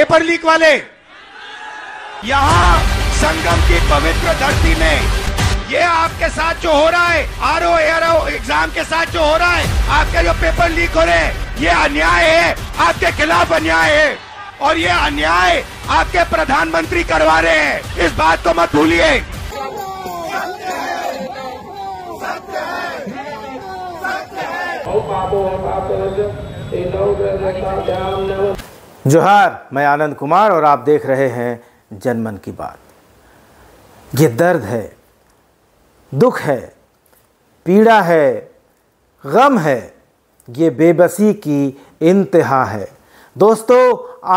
paper leak वाले यहाँ संगम की पवित्र धरती में ये आपके साथ जो हो रहा है आर ओ एर एग्जाम के साथ जो हो रहा है आपके जो पेपर लीक हो रहे हैं ये अन्याय है आपके खिलाफ अन्याय है और ये अन्याय आपके प्रधानमंत्री करवा रहे हैं इस बात को मत भूलिए Oh, जोहार मैं आनंद कुमार और आप देख रहे हैं जनमन की बात ये दर्द है दुख है पीड़ा है गम है ये बेबसी की इंतहा है दोस्तों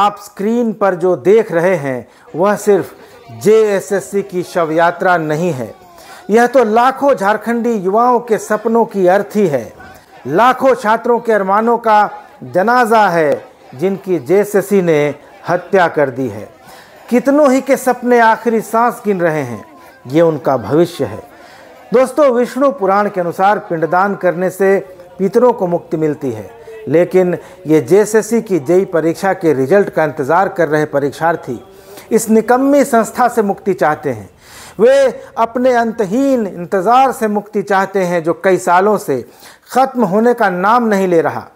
आप स्क्रीन पर जो देख रहे हैं वह सिर्फ जे की शव यात्रा नहीं है यह तो लाखों झारखंडी युवाओं के सपनों की अर्थी है लाखों छात्रों के अरमानों का जनाजा है जिनकी जेससी ने हत्या कर दी है कितनों ही के सपने आखिरी सांस गिन रहे हैं ये उनका भविष्य है दोस्तों विष्णु पुराण के अनुसार पिंडदान करने से पितरों को मुक्ति मिलती है लेकिन ये जेएसएससी की जेई परीक्षा के रिजल्ट का इंतज़ार कर रहे परीक्षार्थी इस निकम्मी संस्था से मुक्ति चाहते हैं वे अपने अंतहीन इंतज़ार से मुक्ति चाहते हैं जो कई सालों से ख़त्म होने का नाम नहीं ले रहा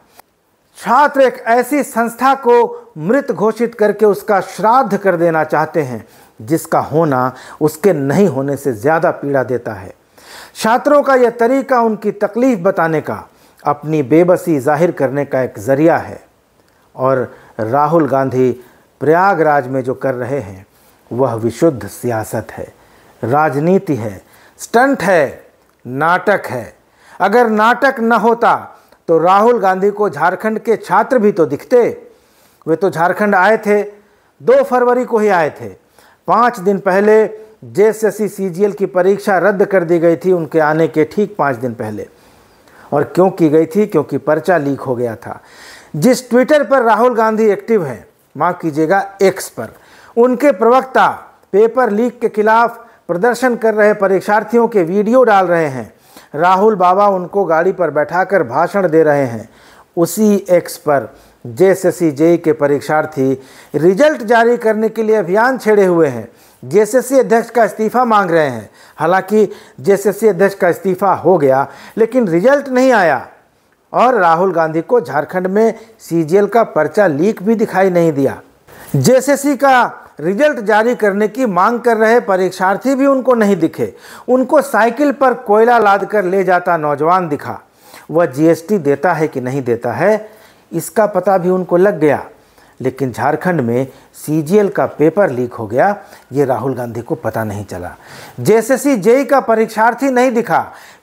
छात्र एक ऐसी संस्था को मृत घोषित करके उसका श्राद्ध कर देना चाहते हैं जिसका होना उसके नहीं होने से ज़्यादा पीड़ा देता है छात्रों का यह तरीका उनकी तकलीफ़ बताने का अपनी बेबसी जाहिर करने का एक ज़रिया है और राहुल गांधी प्रयागराज में जो कर रहे हैं वह विशुद्ध सियासत है राजनीति है स्टंट है नाटक है अगर नाटक न होता तो राहुल गांधी को झारखंड के छात्र भी तो दिखते वे तो झारखंड आए थे दो फरवरी को ही आए थे पाँच दिन पहले जेएसएससी एस की परीक्षा रद्द कर दी गई थी उनके आने के ठीक पाँच दिन पहले और क्यों की गई थी क्योंकि पर्चा लीक हो गया था जिस ट्विटर पर राहुल गांधी एक्टिव हैं माफ़ कीजिएगा एक्स पर उनके प्रवक्ता पेपर लीक के खिलाफ प्रदर्शन कर रहे परीक्षार्थियों के वीडियो डाल रहे हैं राहुल बाबा उनको गाड़ी पर बैठाकर भाषण दे रहे हैं उसी एक्स पर जे एस के परीक्षार्थी रिजल्ट जारी करने के लिए अभियान छेड़े हुए हैं जेएसएससी अध्यक्ष का इस्तीफा मांग रहे हैं हालांकि जेएसएससी अध्यक्ष का इस्तीफा हो गया लेकिन रिजल्ट नहीं आया और राहुल गांधी को झारखंड में सी का पर्चा लीक भी दिखाई नहीं दिया जे का रिजल्ट जारी करने की मांग कर रहे परीक्षार्थी भी उनको नहीं दिखे उनको साइकिल पर कोयला लादकर ले जाता नौजवान दिखा वह जीएसटी देता है कि नहीं देता है इसका पता भी उनको लग गया लेकिन झारखंड में सीजीएल का पेपर लीक हो गया ये राहुल गांधी को पता नहीं चला जेएसएससी जेई का परीक्षार्थी नहीं दिखा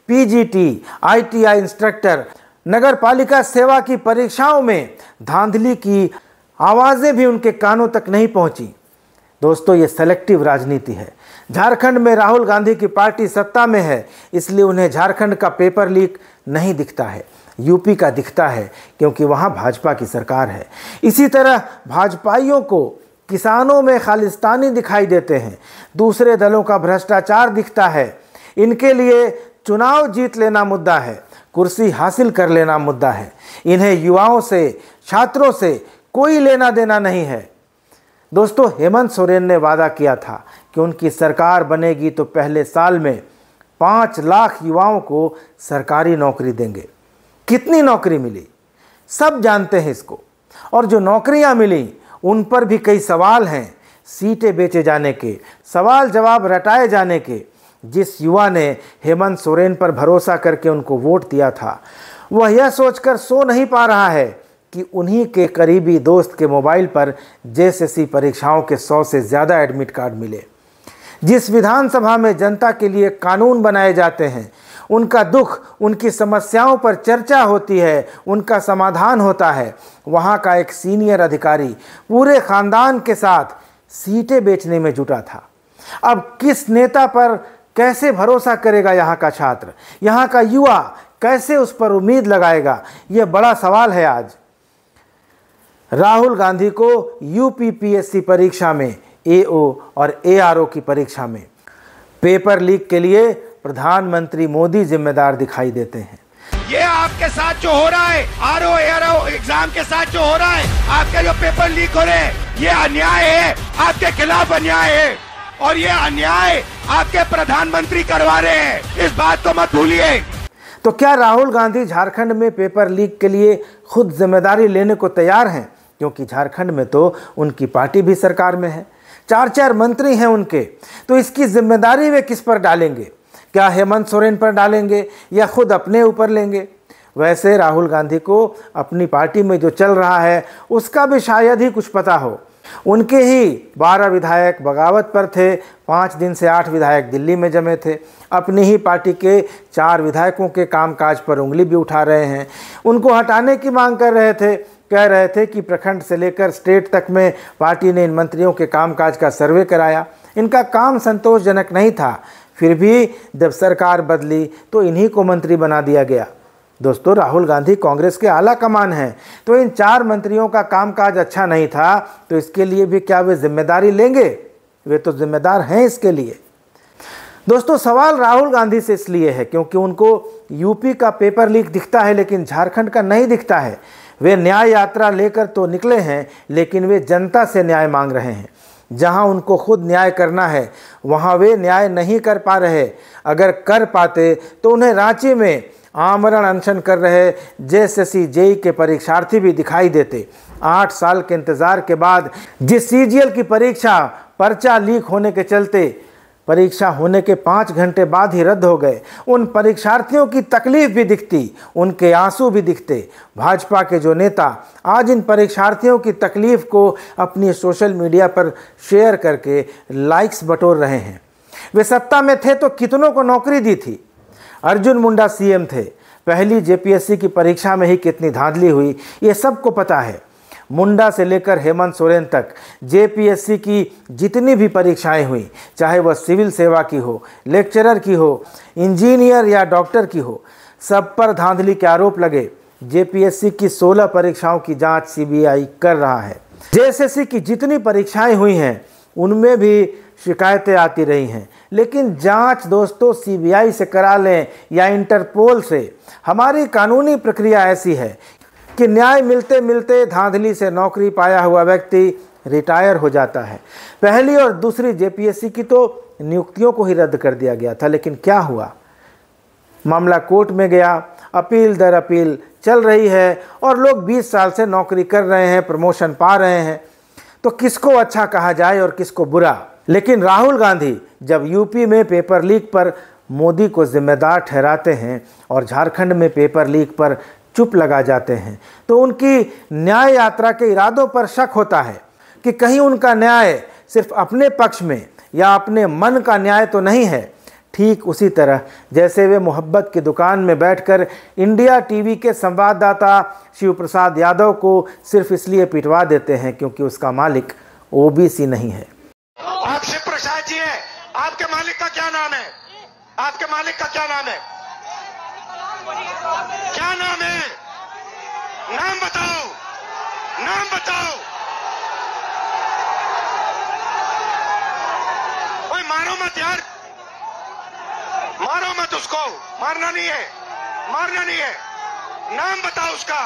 पीजीटी आईटीआई इंस्ट्रक्टर नगर पालिका सेवा की परीक्षाओं में धांधली की आवाज़ें भी उनके कानों तक नहीं पहुंची दोस्तों ये सेलेक्टिव राजनीति है झारखंड में राहुल गांधी की पार्टी सत्ता में है इसलिए उन्हें झारखंड का पेपर लीक नहीं दिखता है यूपी का दिखता है क्योंकि वहाँ भाजपा की सरकार है इसी तरह भाजपाइयों को किसानों में खालिस्तानी दिखाई देते हैं दूसरे दलों का भ्रष्टाचार दिखता है इनके लिए चुनाव जीत लेना मुद्दा है कुर्सी हासिल कर लेना मुद्दा है इन्हें युवाओं से छात्रों से कोई लेना देना नहीं है दोस्तों हेमंत सोरेन ने वादा किया था कि उनकी सरकार बनेगी तो पहले साल में पाँच लाख युवाओं को सरकारी नौकरी देंगे कितनी नौकरी मिली सब जानते हैं इसको और जो नौकरियां मिली उन पर भी कई सवाल हैं सीटें बेचे जाने के सवाल जवाब रटाए जाने के जिस युवा ने हेमंत सोरेन पर भरोसा करके उनको वोट दिया था वह यह सोचकर सो नहीं पा रहा है कि उन्हीं के करीबी दोस्त के मोबाइल पर जे परीक्षाओं के सौ से ज़्यादा एडमिट कार्ड मिले जिस विधानसभा में जनता के लिए कानून बनाए जाते हैं उनका दुख उनकी समस्याओं पर चर्चा होती है उनका समाधान होता है वहाँ का एक सीनियर अधिकारी पूरे खानदान के साथ सीटें बेचने में जुटा था अब किस नेता पर कैसे भरोसा करेगा यहाँ का छात्र यहाँ का युवा कैसे उस पर उम्मीद लगाएगा ये बड़ा सवाल है आज राहुल गांधी को यूपीपीएससी परीक्षा में एओ और एआरओ की परीक्षा में पेपर लीक के लिए प्रधानमंत्री मोदी जिम्मेदार दिखाई देते हैं ये आपके साथ जो हो रहा है आर ओ एग्जाम के साथ जो हो रहा है आपके जो पेपर लीक हो रहे हैं ये अन्याय है आपके खिलाफ अन्याय है और ये अन्याय आपके प्रधानमंत्री करवा रहे हैं इस बात को मत भूलिए तो क्या राहुल गांधी झारखंड में पेपर लीक के लिए खुद जिम्मेदारी लेने को तैयार हैं क्योंकि झारखंड में तो उनकी पार्टी भी सरकार में है चार चार मंत्री हैं उनके तो इसकी जिम्मेदारी वे किस पर डालेंगे क्या हेमंत सोरेन पर डालेंगे या खुद अपने ऊपर लेंगे वैसे राहुल गांधी को अपनी पार्टी में जो चल रहा है उसका भी शायद ही कुछ पता हो उनके ही बारह विधायक बगावत पर थे पाँच दिन से आठ विधायक दिल्ली में जमे थे अपनी ही पार्टी के चार विधायकों के कामकाज पर उंगली भी उठा रहे हैं उनको हटाने की मांग कर रहे थे कह रहे थे कि प्रखंड से लेकर स्टेट तक में पार्टी ने इन मंत्रियों के कामकाज का सर्वे कराया इनका काम संतोषजनक नहीं था फिर भी जब सरकार बदली तो इन्हीं को मंत्री बना दिया गया दोस्तों राहुल गांधी कांग्रेस के आला कमान हैं तो इन चार मंत्रियों का कामकाज अच्छा नहीं था तो इसके लिए भी क्या वे जिम्मेदारी लेंगे वे तो जिम्मेदार हैं इसके लिए दोस्तों सवाल राहुल गांधी से इसलिए है क्योंकि उनको यूपी का पेपर लीक दिखता है लेकिन झारखंड का नहीं दिखता है वे न्याय यात्रा लेकर तो निकले हैं लेकिन वे जनता से न्याय मांग रहे हैं जहां उनको खुद न्याय करना है वहां वे न्याय नहीं कर पा रहे अगर कर पाते तो उन्हें रांची में आमरण अनशन कर रहे सी जेई के परीक्षार्थी भी दिखाई देते आठ साल के इंतज़ार के बाद जिस सी की परीक्षा पर्चा लीक होने के चलते परीक्षा होने के पाँच घंटे बाद ही रद्द हो गए उन परीक्षार्थियों की तकलीफ भी दिखती उनके आंसू भी दिखते भाजपा के जो नेता आज इन परीक्षार्थियों की तकलीफ को अपनी सोशल मीडिया पर शेयर करके लाइक्स बटोर रहे हैं वे सत्ता में थे तो कितनों को नौकरी दी थी अर्जुन मुंडा सीएम थे पहली जेपीएससी की परीक्षा में ही कितनी धांधली हुई ये सबको पता है मुंडा से लेकर हेमंत सोरेन तक जेपीएससी की जितनी भी परीक्षाएं हुई चाहे वह सिविल सेवा की हो लेक्चरर की हो इंजीनियर या डॉक्टर की हो सब पर धांधली के आरोप लगे जेपीएससी की 16 परीक्षाओं की जांच सीबीआई कर रहा है जेएसएससी की जितनी परीक्षाएं हुई हैं उनमें भी शिकायतें आती रही हैं लेकिन जांच दोस्तों सीबीआई से करा लें या इंटरपोल से हमारी कानूनी प्रक्रिया ऐसी है कि न्याय मिलते मिलते धांधली से नौकरी पाया हुआ व्यक्ति रिटायर हो जाता है पहली और दूसरी जेपीएससी की तो नियुक्तियों को ही रद्द कर दिया गया था लेकिन क्या हुआ मामला कोर्ट में गया अपील दर अपील चल रही है और लोग 20 साल से नौकरी कर रहे हैं प्रमोशन पा रहे हैं तो किसको अच्छा कहा जाए और किसको बुरा लेकिन राहुल गांधी जब यूपी में पेपर लीक पर मोदी को जिम्मेदार ठहराते हैं और झारखंड में पेपर लीक पर चुप लगा जाते हैं तो उनकी न्याय यात्रा के इरादों पर शक होता है कि कहीं उनका न्याय सिर्फ अपने पक्ष में या अपने मन का न्याय तो नहीं है ठीक उसी तरह जैसे वे मोहब्बत की दुकान में बैठकर इंडिया टीवी के संवाददाता शिव प्रसाद यादव को सिर्फ इसलिए पिटवा देते हैं क्योंकि उसका मालिक ओबीसी नहीं है आप शिव प्रसाद जी हैं आपके मालिक का क्या नाम है आपके मालिक का क्या नाम है क्या नाम है नाम बताओ नाम बताओ कोई मारो मत यार मारो मत उसको मारना नहीं है मारना नहीं है नाम बताओ उसका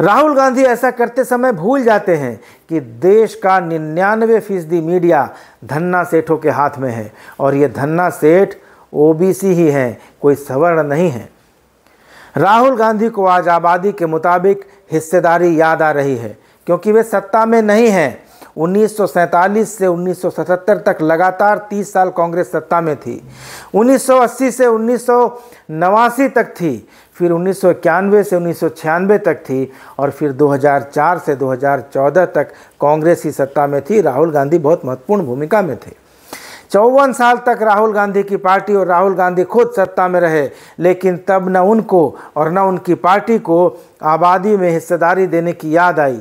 राहुल गांधी ऐसा करते समय भूल जाते हैं कि देश का निन्यानवे फीसदी मीडिया धन्ना सेठों के हाथ में है और ये धन्ना सेठ ओबीसी ही हैं कोई सवर्ण नहीं है राहुल गांधी को आज आबादी के मुताबिक हिस्सेदारी याद आ रही है क्योंकि वे सत्ता में नहीं हैं 1947 से 1977 तक लगातार 30 साल कांग्रेस सत्ता में थी 1980 से उन्नीस तक थी फिर उन्नीस से उन्नीस तक थी और फिर 2004 से 2014 तक कांग्रेस ही सत्ता में थी राहुल गांधी बहुत महत्वपूर्ण भूमिका में थे चौवन साल तक राहुल गांधी की पार्टी और राहुल गांधी खुद सत्ता में रहे लेकिन तब न उनको और न उनकी पार्टी को आबादी में हिस्सेदारी देने की याद आई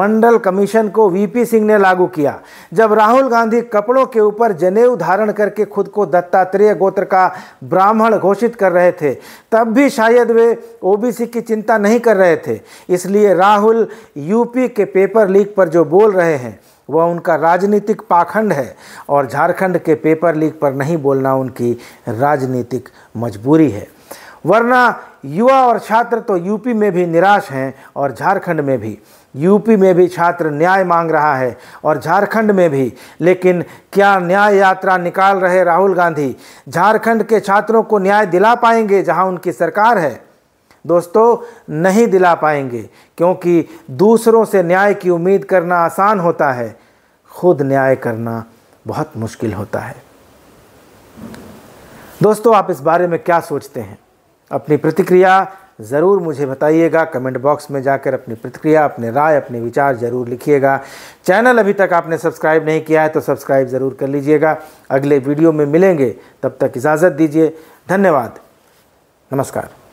मंडल कमीशन को वीपी सिंह ने लागू किया जब राहुल गांधी कपड़ों के ऊपर जनेऊ धारण करके खुद को दत्तात्रेय गोत्र का ब्राह्मण घोषित कर रहे थे तब भी शायद वे ओबीसी की चिंता नहीं कर रहे थे इसलिए राहुल यूपी के पेपर लीक पर जो बोल रहे हैं वह उनका राजनीतिक पाखंड है और झारखंड के पेपर लीक पर नहीं बोलना उनकी राजनीतिक मजबूरी है वरना युवा और छात्र तो यूपी में भी निराश हैं और झारखंड में भी यूपी में भी छात्र न्याय मांग रहा है और झारखंड में भी लेकिन क्या न्याय यात्रा निकाल रहे राहुल गांधी झारखंड के छात्रों को न्याय दिला पाएंगे जहां उनकी सरकार है दोस्तों नहीं दिला पाएंगे क्योंकि दूसरों से न्याय की उम्मीद करना आसान होता है खुद न्याय करना बहुत मुश्किल होता है दोस्तों आप इस बारे में क्या सोचते हैं अपनी प्रतिक्रिया ज़रूर मुझे बताइएगा कमेंट बॉक्स में जाकर अपनी प्रतिक्रिया अपने राय अपने विचार ज़रूर लिखिएगा चैनल अभी तक आपने सब्सक्राइब नहीं किया है तो सब्सक्राइब ज़रूर कर लीजिएगा अगले वीडियो में मिलेंगे तब तक इजाज़त दीजिए धन्यवाद नमस्कार